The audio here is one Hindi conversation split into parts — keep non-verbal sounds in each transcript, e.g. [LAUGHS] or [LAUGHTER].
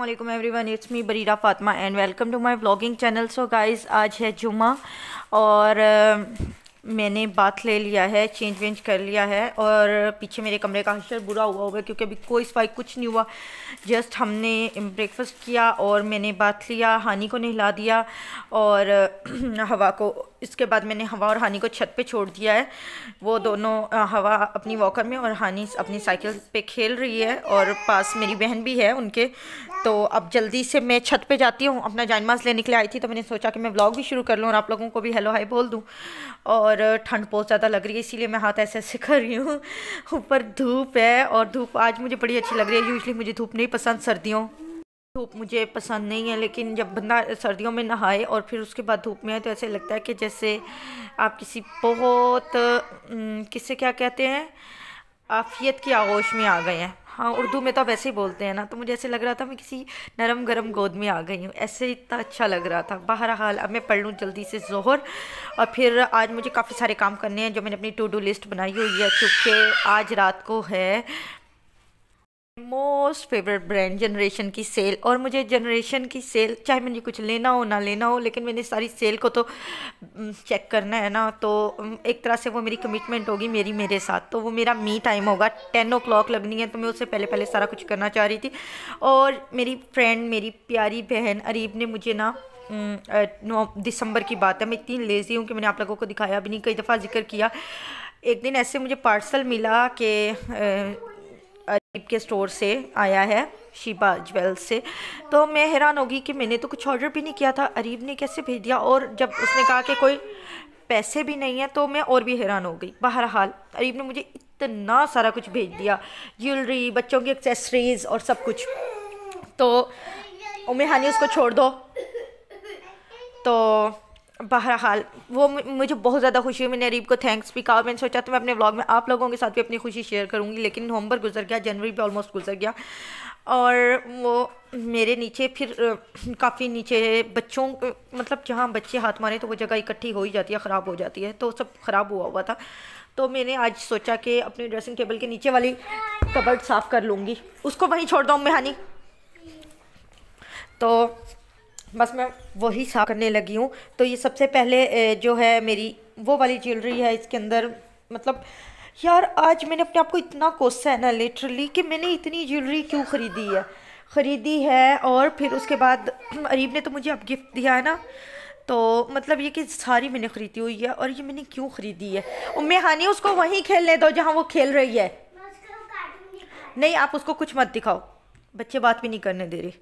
अल्लाम वन it's me Barira Fatima and welcome to my vlogging channel so guys आज है जुमा और मैंने बात ले लिया है चेंज वेंज कर लिया है और पीछे मेरे कमरे का हशर बुरा हुआ होगा क्योंकि अभी कोई सफाई कुछ नहीं हुआ जस्ट हमने ब्रेकफास्ट किया और मैंने बात लिया हानि को नहला दिया और [CLEARS THROAT] हवा को इसके बाद मैंने हवा और हानि को छत पे छोड़ दिया है वो दोनों हवा अपनी वॉकर में और हानि अपनी साइकिल पे खेल रही है और पास मेरी बहन भी है उनके तो अब जल्दी से मैं छत पे जाती हूँ अपना जानमास लेने के लिए आई थी तो मैंने सोचा कि मैं व्लॉग भी शुरू कर लूँ और आप लोगों को भी हेलो हाई बोल दूँ और ठंड बहुत ज़्यादा लग रही है इसीलिए मैं हाथ ऐसे ऐसे कर रही हूँ ऊपर धूप है और धूप आज मुझे बड़ी अच्छी लग रही है यूजली मुझे धूप नहीं पसंद सर्दियों धूप मुझे पसंद नहीं है लेकिन जब बंदा सर्दियों में नहाए और फिर उसके बाद धूप में आए तो ऐसे लगता है कि जैसे आप किसी बहुत किसे क्या कहते हैं आफियत की आगोश में आ गए हैं हाँ उर्दू में तो वैसे ही बोलते हैं ना तो मुझे ऐसे लग रहा था मैं किसी नरम गरम गोद में आ गई हूँ ऐसे इतना अच्छा लग रहा था हाल अब मैं पढ़ लूँ जल्दी से जोहर और फिर आज मुझे काफ़ी सारे काम करने हैं जो मैंने अपनी टू डू लिस्ट बनाई हुई है क्योंकि आज रात को है मोस्ट फेवरेट ब्रांड जनरेशन की सेल और मुझे जनरेशन की सेल चाहे मुझे कुछ लेना हो ना लेना हो लेकिन मैंने सारी सेल को तो चेक करना है ना तो एक तरह से वो मेरी कमिटमेंट होगी मेरी मेरे साथ तो वो मेरा मी टाइम होगा टेन ओ क्लॉक लगनी है तो मैं उससे पहले पहले सारा कुछ करना चाह रही थी और मेरी फ्रेंड मेरी प्यारी बहन अरीब ने मुझे ना नौ दिसंबर की बात है मैं इतनी लेज़ी हूँ कि मैंने आप लोगों को दिखाया भी नहीं कई दफ़ा जिक्र किया एक दिन ऐसे मुझे पार्सल मिला कि टाइप के स्टोर से आया है शिबा ज्वेल्स से तो मैं हैरान होगी कि मैंने तो कुछ ऑर्डर भी नहीं किया था अरीब ने कैसे भेज दिया और जब उसने कहा कि कोई पैसे भी नहीं है तो मैं और भी हैरान हो गई बहरहाल अरीब ने मुझे इतना सारा कुछ भेज दिया ज्वेलरी बच्चों की एक्सेसरीज़ और सब कुछ तो हानी उसको छोड़ दो तो बहरहाल वो मुझे बहुत ज़्यादा खुशी हुई मैंने अरीब को थैंक्स भी कहा मैंने सोचा तो मैं अपने व्लॉग में आप लोगों के साथ भी अपनी खुशी शेयर करूँगी लेकिन नवंबर गुजर गया जनवरी भी ऑलमोस्ट गुजर गया और वो मेरे नीचे फिर काफ़ी नीचे बच्चों मतलब जहाँ बच्चे हाथ मारे तो वो जगह इकट्ठी हो ही जाती है ख़राब हो जाती है तो सब ख़राब हुआ हुआ था तो मैंने आज सोचा कि अपनी ड्रेसिंग टेबल के नीचे वाली कबर्ड साफ़ कर लूँगी उसको वहीं छोड़ दूँ मेहानी तो बस मैं वही साफ करने लगी हूँ तो ये सबसे पहले जो है मेरी वो वाली ज्वेलरी है इसके अंदर मतलब यार आज मैंने अपने आप को इतना कोसा है ना लिटरली कि मैंने इतनी ज्वेलरी क्यों ख़रीदी है ख़रीदी है और फिर उसके बाद [CLEARS THROAT] अरीब ने तो मुझे अब गिफ्ट दिया है ना तो मतलब ये कि सारी मैंने ख़रीदी हुई है और ये मैंने क्यों ख़रीदी है उम्मी हानी उसको वहीं खेलने दो जहाँ वो खेल रही है नहीं आप उसको कुछ मत दिखाओ बच्चे बात भी नहीं करने दे रहे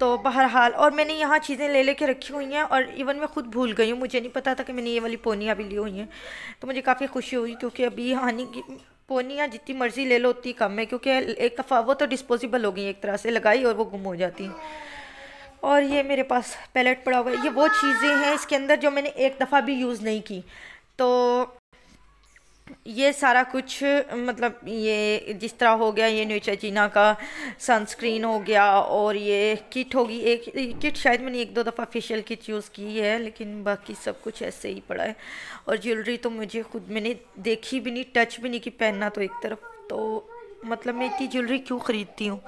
तो बहरहाल और मैंने यहाँ चीज़ें ले लेके रखी हुई हैं और इवन मैं ख़ुद भूल गई हूँ मुझे नहीं पता था कि मैंने ये वाली पोनियाँ भी ली हुई हैं तो मुझे काफ़ी खुशी हुई क्योंकि अभी हानि की पोनियाँ जितनी मर्ज़ी ले लो उतनी कम है क्योंकि एक दफ़ा वो तो डिस्पोजिबल हो गई एक तरह से लगाई और वो गुम हो जाती हैं और ये मेरे पास पैलेट पड़ा हुआ है ये वो चीज़ें हैं इसके अंदर जो मैंने एक दफ़ा भी यूज़ नहीं की तो ये सारा कुछ मतलब ये जिस तरह हो गया ये न्यूचा का सनस्क्रीन हो गया और ये किट होगी एक किट शायद मैंने एक दो दफ़ा फेशियल किट यूज़ की है लेकिन बाकी सब कुछ ऐसे ही पड़ा है और ज्वेलरी तो मुझे खुद मैंने देखी भी नहीं टच भी नहीं कि पहनना तो एक तरफ तो मतलब मैं इतनी ज्वेलरी क्यों ख़रीदती हूँ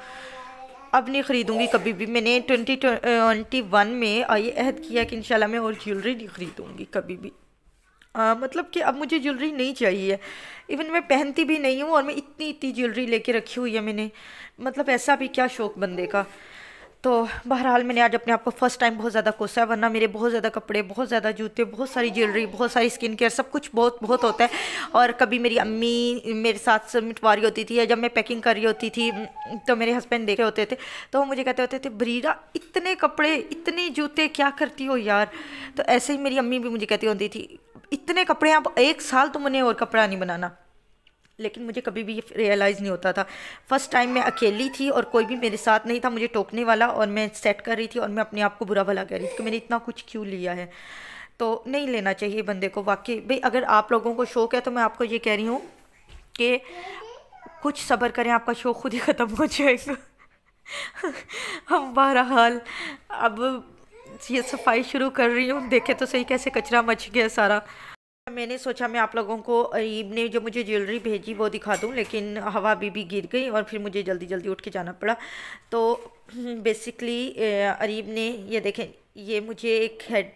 अब नहीं ख़रीदूँगी कभी भी मैंने ट्वेंटी ट्वेंटी वन में ये अहद किया कि इंशाल्लाह मैं और ज्वेलरी नहीं ख़रीदूँगी कभी भी आ, मतलब कि अब मुझे ज्वेलरी नहीं चाहिए इवन मैं पहनती भी नहीं हूँ और मैं इतनी इतनी ज्वेलरी लेके रखी हुई है मैंने मतलब ऐसा भी क्या शौक बंदे का तो बहरहाल मैंने आज अपने आप को फर्स्ट टाइम बहुत ज़्यादा कोसा है वरना मेरे बहुत ज़्यादा कपड़े बहुत ज़्यादा जूते बहुत सारी ज्वेलरी बहुत सारी स्किन केयर सब कुछ बहुत बहुत होता है और कभी मेरी अम्मी मेरे साथ मिटवा रही होती थी या जब मैं पैकिंग कर रही होती थी तो मेरे हस्बैंड देखे होते थे तो वो मुझे कहते होते थे बरीरा इतने कपड़े इतने जूते क्या करती हो यार तो ऐसे ही मेरी अम्मी भी मुझे कहती होती थी इतने कपड़े आप एक साल तुमने तो और कपड़ा नहीं बनाना लेकिन मुझे कभी भी रियलाइज़ नहीं होता था फर्स्ट टाइम मैं अकेली थी और कोई भी मेरे साथ नहीं था मुझे टोकने वाला और मैं सेट कर रही थी और मैं अपने आप को बुरा भला कह रही थी कि मैंने इतना कुछ क्यों लिया है तो नहीं लेना चाहिए बंदे को वाकई भाई अगर आप लोगों को शौक़ है तो मैं आपको ये कह रही हूँ कि कुछ सब्र करें आपका शौक़ खुद ही ख़त्म हो जाएगा हम [LAUGHS] बहरहाल अब ये सफाई शुरू कर रही हूँ देखे तो सही कैसे कचरा मच गया सारा मैंने सोचा मैं आप लोगों को ईब ने जो मुझे ज्वेलरी भेजी वो दिखा दूँ लेकिन हवा भी गिर गई और फिर मुझे जल्दी जल्दी उठ के जाना पड़ा तो बेसिकली [CLEARS THROAT] अरीब ने ये देखें ये मुझे एक हेड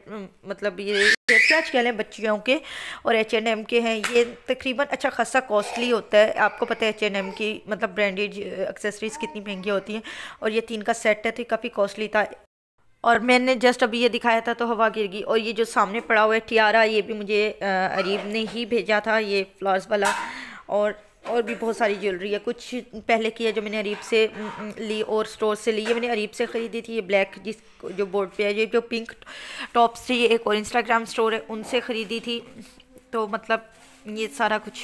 मतलब ये प्याज कह लें बच्चियों के और एच एन एम के हैं ये तकरीबन अच्छा खासा कॉस्टली होता है आपको पता है एच एन एम की मतलब ब्रांडेड एक्सेसरीज़ कितनी महंगी होती हैं और ये तीन का सेट है तो काफ़ी कॉस्टली था और मैंने जस्ट अभी ये दिखाया था तो हवा गिर गई और ये जो सामने पड़ा हुआ है टियारा ये भी मुझे अरीब ने ही भेजा था ये फ्लावर्स वाला और और भी बहुत सारी ज्वेलरी है कुछ पहले की है जो मैंने अरीब से ली और स्टोर से ली ये मैंने अरीब से ख़रीदी थी ये ब्लैक जिस जो बोर्ड पे है ये जो पिंक टॉप्स थी ये एक और इंस्टाग्राम स्टोर है उनसे ख़रीदी थी तो मतलब ये सारा कुछ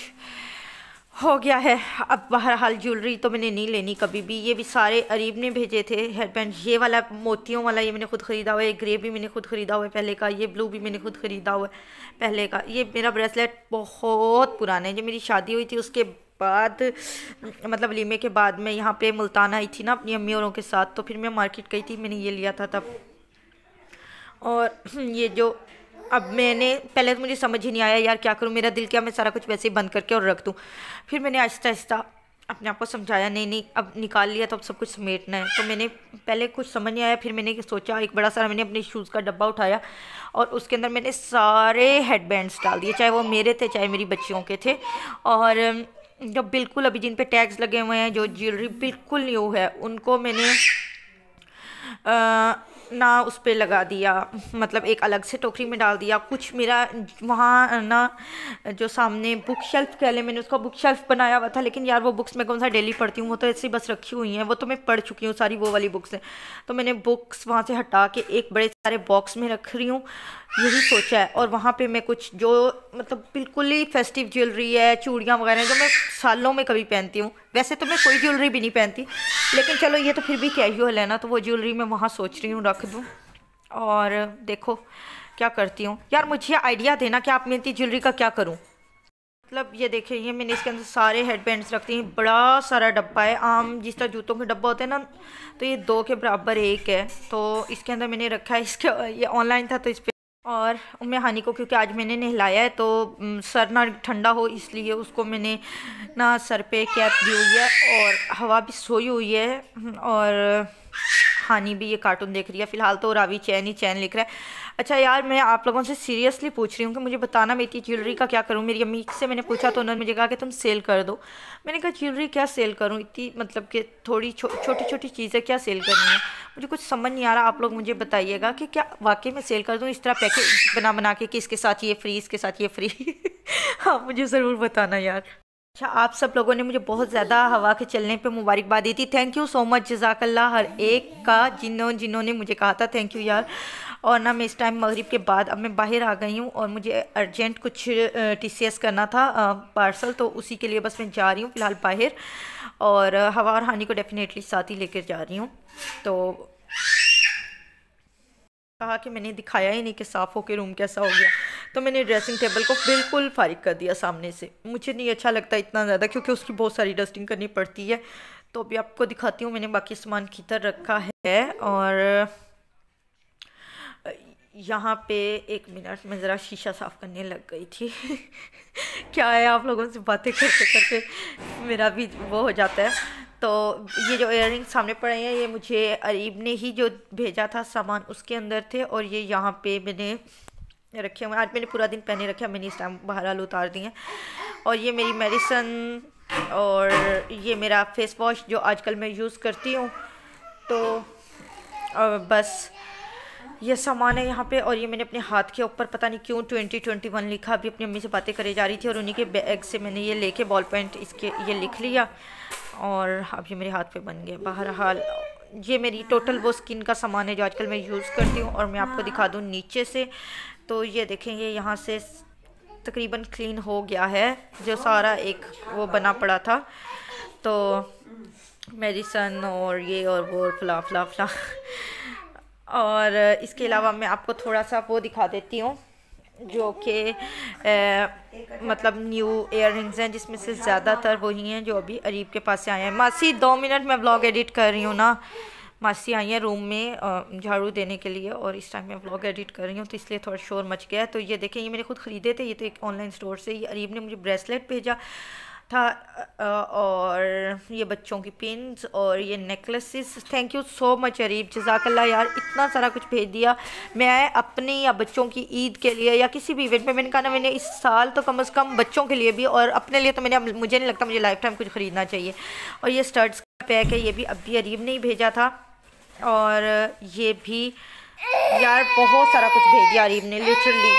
हो गया है अब बहरहाल ज्वेलरी तो मैंने नहीं लेनी कभी भी ये भी सारे अरीब ने भेजे थे हेयरबैंड ये वाला मोतियों वाला ये मैंने खुद ख़रीदा हुआ है ग्रे भी मैंने खुद ख़रीदा हुआ है पहले का ये ब्लू भी मैंने खुद ख़रीदा हुआ है पहले का ये मेरा ब्रेसलेट बहुत पुराना है जो मेरी शादी हुई थी उसके बाद मतलब लीमे के बाद मैं यहाँ पर मुल्तान आई थी ना अपनी अम्मी औरों के साथ तो फिर मैं मार्केट गई थी मैंने ये लिया था तब और [CLEARS THROAT] ये जो अब मैंने पहले तो मुझे समझ ही नहीं आया यार क्या करूँ मेरा दिल क्या मैं सारा कुछ वैसे ही बंद करके और रख दूँ फिर मैंने आहिस्ता आहिस्ता अपने आप को समझाया नहीं नहीं अब निकाल लिया तो अब सब कुछ समेटना है तो मैंने पहले कुछ समझ नहीं आया फिर मैंने सोचा एक बड़ा सारा मैंने अपने शूज़ का डब्बा उठाया और उसके अंदर मैंने सारे हेड बैंड्स डाल दिए चाहे वो मेरे थे चाहे मेरी बच्चियों के थे और जो बिल्कुल अभी जिन पे टैग्स लगे हुए हैं जो ज्वेलरी बिल्कुल न्यू है उनको मैंने ना उस पर लगा दिया मतलब एक अलग से टोकरी में डाल दिया कुछ मेरा वहाँ ना जो सामने बुक शेल्फ कह लें मैंने उसका बुक शेल्फ बनाया हुआ था लेकिन यार वो बुक्स मैं कौन सा डेली पढ़ती हूँ वो तो ऐसी बस रखी हुई हैं वो तो मैं पढ़ चुकी हूँ सारी वो वाली बुक्स हैं तो मैंने बुक्स वहाँ से हटा के एक बड़े सारे बॉक्स में रख रही हूँ यही सोचा है और वहाँ पर मैं कुछ जो मतलब बिल्कुल ही फेस्टिव ज्वेलरी है चूड़ियाँ वगैरह जो मैं सालों में कभी पहनती हूँ वैसे तो मैं कोई ज्वेलरी भी नहीं पहनती लेकिन चलो ये तो फिर भी कैजुअल है ना तो वो ज्वेलरी मैं वहाँ सोच रही हूँ रख दूँ और देखो क्या करती हूँ यार मुझे आइडिया देना कि आप मेरी ज्वेलरी का क्या करूँ मतलब ये देखिए ये मैंने इसके अंदर सारे हेड बैंड्स हैं बड़ा सारा डब्बा है आम जिस तरह जूतों के डब्बा होते हैं ना तो ये दो के बराबर एक है तो इसके अंदर मैंने रखा है इसके ये ऑनलाइन था तो इस पर और मैं हानि को क्योंकि आज मैंने नहलाया है तो सर ना ठंडा हो इसलिए उसको मैंने ना सर पे कैप दी हुई है और हवा भी सोई हुई है और हानि भी ये कार्टून देख रही है फ़िलहाल तो रावी चैन ही चैन लिख रहा है अच्छा यार मैं आप लोगों से सीरियसली पूछ रही हूँ कि मुझे बताना मैं इतनी ज्वेलरी का क्या करूँ मेरी अम्मी से मैंने पूछा तो उन्होंने मुझे कहा कि तुम सेल कर दो मैंने कहा ज्वेलरी क्या सेल करूँ इतनी मतलब कि थोड़ी छो, छोटी छोटी चीज़ें क्या सेल करनी है मुझे कुछ समझ नहीं आ रहा आप लोग मुझे बताइएगा कि क्या वाकई मैं सेल कर दूँ इस तरह पैकेज बना बना के कि इसके साथ ये फ्री इसके साथ ये फ्री हाँ [LAUGHS] मुझे ज़रूर बताना यार अच्छा आप सब लोगों ने मुझे बहुत ज़्यादा हवा के चलने पे मुबारकबाद दी थी थैंक यू सो मच जजाकल्ला हर एक का जिन्हों जिन्होंने मुझे कहा था थैंक यू यार और ना मैं इस टाइम मगरिब के बाद अब मैं बाहर आ गई हूँ और मुझे अर्जेंट कुछ टी सी एस करना था पार्सल तो उसी के लिए बस मैं जा रही हूँ फ़िलहाल बाहर और हवा और हानि को डेफ़िनेटली साथ ही लेकर जा रही हूँ तो कहा कि मैंने दिखाया ही नहीं कि साफ़ होकर रूम कैसा हो गया तो मैंने ड्रेसिंग टेबल को बिल्कुल फारिग कर दिया सामने से मुझे नहीं अच्छा लगता इतना ज़्यादा क्योंकि उसकी बहुत सारी डस्टिंग करनी पड़ती है तो अभी आपको दिखाती हूँ मैंने बाकी सामान किधर रखा है और यहाँ पे एक मिनट में ज़रा शीशा साफ़ करने लग गई थी [LAUGHS] क्या है आप लोगों से बातें करते करते मेरा भी वो हो जाता है तो ये जो इयर सामने पड़े हैं ये मुझे अरीब ने ही जो भेजा था सामान उसके अंदर थे और ये यहाँ पे मैंने रखे हुए आज मैंने पूरा दिन पहने रखे मैंने इस टाइम बाहर आलू उतार दिए और ये मेरी मेडिसन और ये मेरा फेस वॉश जो आजकल मैं यूज़ करती हूँ तो बस ये सामान है यहाँ पे और ये मैंने अपने हाथ के ऊपर पता नहीं क्यों ट्वेंटी ट्वेंटी वन लिखा अभी अपनी अम्मी से बातें करी जा रही थी और उन्हीं के बैग से मैंने ये लेके बॉल पेंट इसके ये लिख लिया और अब ये मेरे हाथ पे बन गया बहरहाल ये मेरी टोटल वो स्किन का सामान है जो आजकल मैं यूज़ करती हूँ और मैं आपको दिखा दूँ नीचे से तो ये देखें ये यहाँ से तकरीबन क्लीन हो गया है जो सारा एक वो बना पड़ा था तो मेडिसन और ये और वो फला फला फला और इसके अलावा मैं आपको थोड़ा सा वो दिखा देती हूँ जो कि मतलब न्यू एयर रिंग्स हैं जिसमें से ज़्यादातर वही हैं जो अभी अरीब के पास से आए हैं मासी दो मिनट में ब्लॉग एडिट कर रही हूँ ना मासी आई हैं रूम में झाड़ू देने के लिए और इस टाइम मैं ब्लॉग एडिट कर रही हूँ तो इसलिए थोड़ा शोर मच गया है तो ये देखें ये मैंने खुद ख़रीदे थे ये तो एक ऑनलाइन स्टोर से ये अरीब ने मुझे ब्रेसलेट भेजा था और ये बच्चों की पिन्स और ये necklaces thank you so much Areeb जजाकल्ला यार इतना सारा कुछ भेज दिया मैं अपने या बच्चों की ईद के लिए या किसी भी इवेंट में मैंने कहा ना मैंने इस साल तो कम अज़ कम बच्चों के लिए भी और अपने लिए तो मैंने मुझे नहीं लगता मुझे लाइफ टाइम कुछ ख़रीदना चाहिए और ये स्टर्ट्स का पैक है ये भी अभी अरीब ने ही भेजा था और ये भी यार बहुत सारा कुछ भेज दिया अरीब ने लिटरली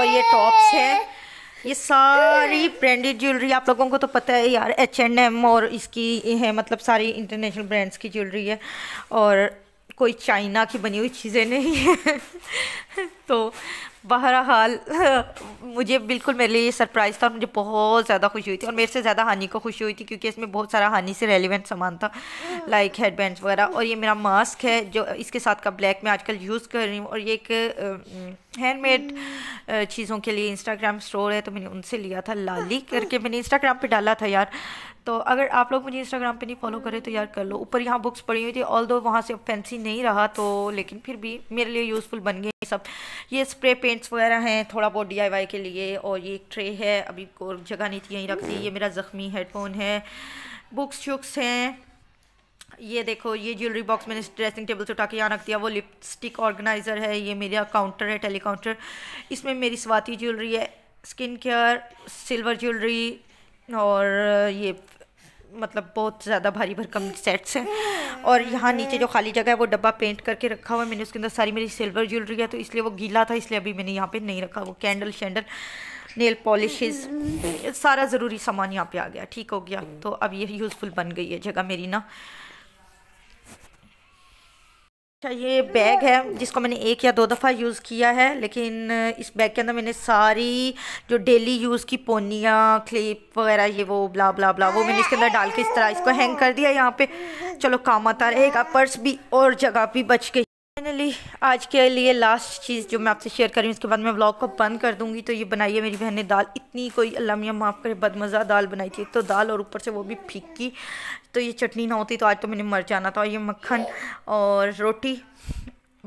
और ये टॉप्स हैं ये सारी ब्रांडेड ज्वेलरी आप लोगों को तो पता है यार एच एंड एम और इसकी है मतलब सारी इंटरनेशनल ब्रांड्स की ज्वेलरी है और कोई चाइना की बनी हुई चीज़ें नहीं है [LAUGHS] तो बहरहाल [LAUGHS] मुझे बिल्कुल मेरे लिए सरप्राइज़ था और मुझे बहुत ज़्यादा खुशी हुई थी और मेरे से ज़्यादा हानि को खुशी हुई थी क्योंकि इसमें बहुत सारा हानि से रेलिवेंट सामान था लाइक हाँ। हेड वगैरह और ये मेरा मास्क है जो इसके साथ का ब्लैक मैं आजकल यूज़ कर रही हूँ और ये एक हैंडमेड चीज़ों के लिए इंस्टाग्राम स्टोर है तो मैंने उनसे लिया था लाली हाँ। करके मैंने इंस्टाग्राम पर डाला था यार तो अगर आप लोग मुझे इंस्टाग्राम पे नहीं फॉलो करे तो यार कर लो ऊपर यहाँ बुक्स पड़ी हुई थी ऑल दो वहाँ से फैंसी नहीं रहा तो लेकिन फिर भी मेरे लिए यूज़फुल बन गए सब ये स्प्रे पेंट्स वगैरह हैं थोड़ा बहुत डी के लिए और ये एक ट्रे है अभी को जगह नहीं थी यहीं रखती ये मेरा ज़ख्मी हेडफोन है बुक्स शुक्स हैं ये देखो ये ज्वेलरी बॉक्स मैंने ड्रेसिंग टेबल से उठा के यहाँ रख दिया वो लिपस्टिक ऑर्गेनाइज़र है ये मेरा काउंटर है टेली काउंटर इसमें मेरी स्वाति ज्वेलरी है स्किन केयर सिल्वर ज्वेलरी और ये मतलब बहुत ज़्यादा भारी भरकम सेट्स हैं और यहाँ नीचे जो खाली जगह है वो डब्बा पेंट करके रखा हुआ है मैंने उसके अंदर सारी मेरी सिल्वर ज्वेलरी है तो इसलिए वो गीला था इसलिए अभी मैंने यहाँ पे नहीं रखा वो कैंडल शैंडल नेल पॉलिशेस सारा ज़रूरी सामान यहाँ पे आ गया ठीक हो गया तो अब ये यूज़फुल बन गई है जगह मेरी ना अच्छा ये बैग है जिसको मैंने एक या दो दफ़ा यूज़ किया है लेकिन इस बैग के अंदर मैंने सारी जो डेली यूज़ की पोनियाँ क्लिप वगैरह ये वो ब्ला ब्ला ब्ला वो मैंने इसके अंदर डाल के इस तरह इसको हैंग कर दिया यहाँ पे चलो काम आता रहेगा पर्स भी और जगह भी बच गई फाइनली आज के लिए लास्ट चीज़ जो मैं आपसे शेयर कर रही हूँ उसके बाद मैं ब्लॉग को बंद कर दूंगी तो ये बनाई है मेरी बहन ने दाल इतनी कोई अल्लाह माफ़ करे बदमज़ा दाल बनाई थी तो दाल और ऊपर से वो भी फीकी तो ये चटनी ना होती तो आज तो मैंने मर जाना था और ये मक्खन और रोटी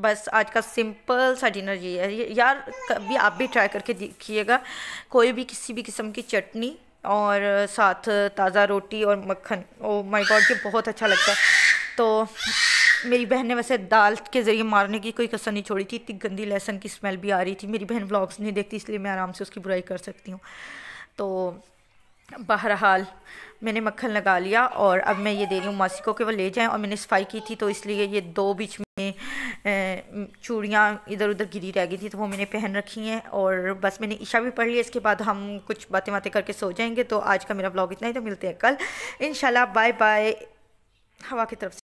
बस आज का सिंपल सा डिनर ये है यार कभी आप भी ट्राई करके देखिएगा कोई भी किसी भी किस्म की चटनी और साथ ताज़ा रोटी और मक्खन ओ माय गॉड ये बहुत अच्छा लगता है तो मेरी बहन ने वैसे दाल के ज़रिए मारने की कोई कसर नहीं छोड़ी थी इतनी गंदी लहसन की स्मेल भी आ रही थी मेरी बहन व्लॉग्स नहीं देखती इसलिए मैं आराम से उसकी बुराई कर सकती हूँ तो बहरहाल मैंने मक्खन लगा लिया और अब मैं ये दे रही हूँ मासी को कि वो ले जाएं और मैंने सफाई की थी तो इसलिए ये दो बीच में चूड़ियाँ इधर उधर गिरी रह गई थी तो वो मैंने पहन रखी हैं और बस मैंने ईशा भी पढ़ ली इसके बाद हम कुछ बातें बातें करके सो जाएंगे तो आज का मेरा ब्लॉग इतना ही तो मिलते हैं कल इन बाय बाय हवा की तरफ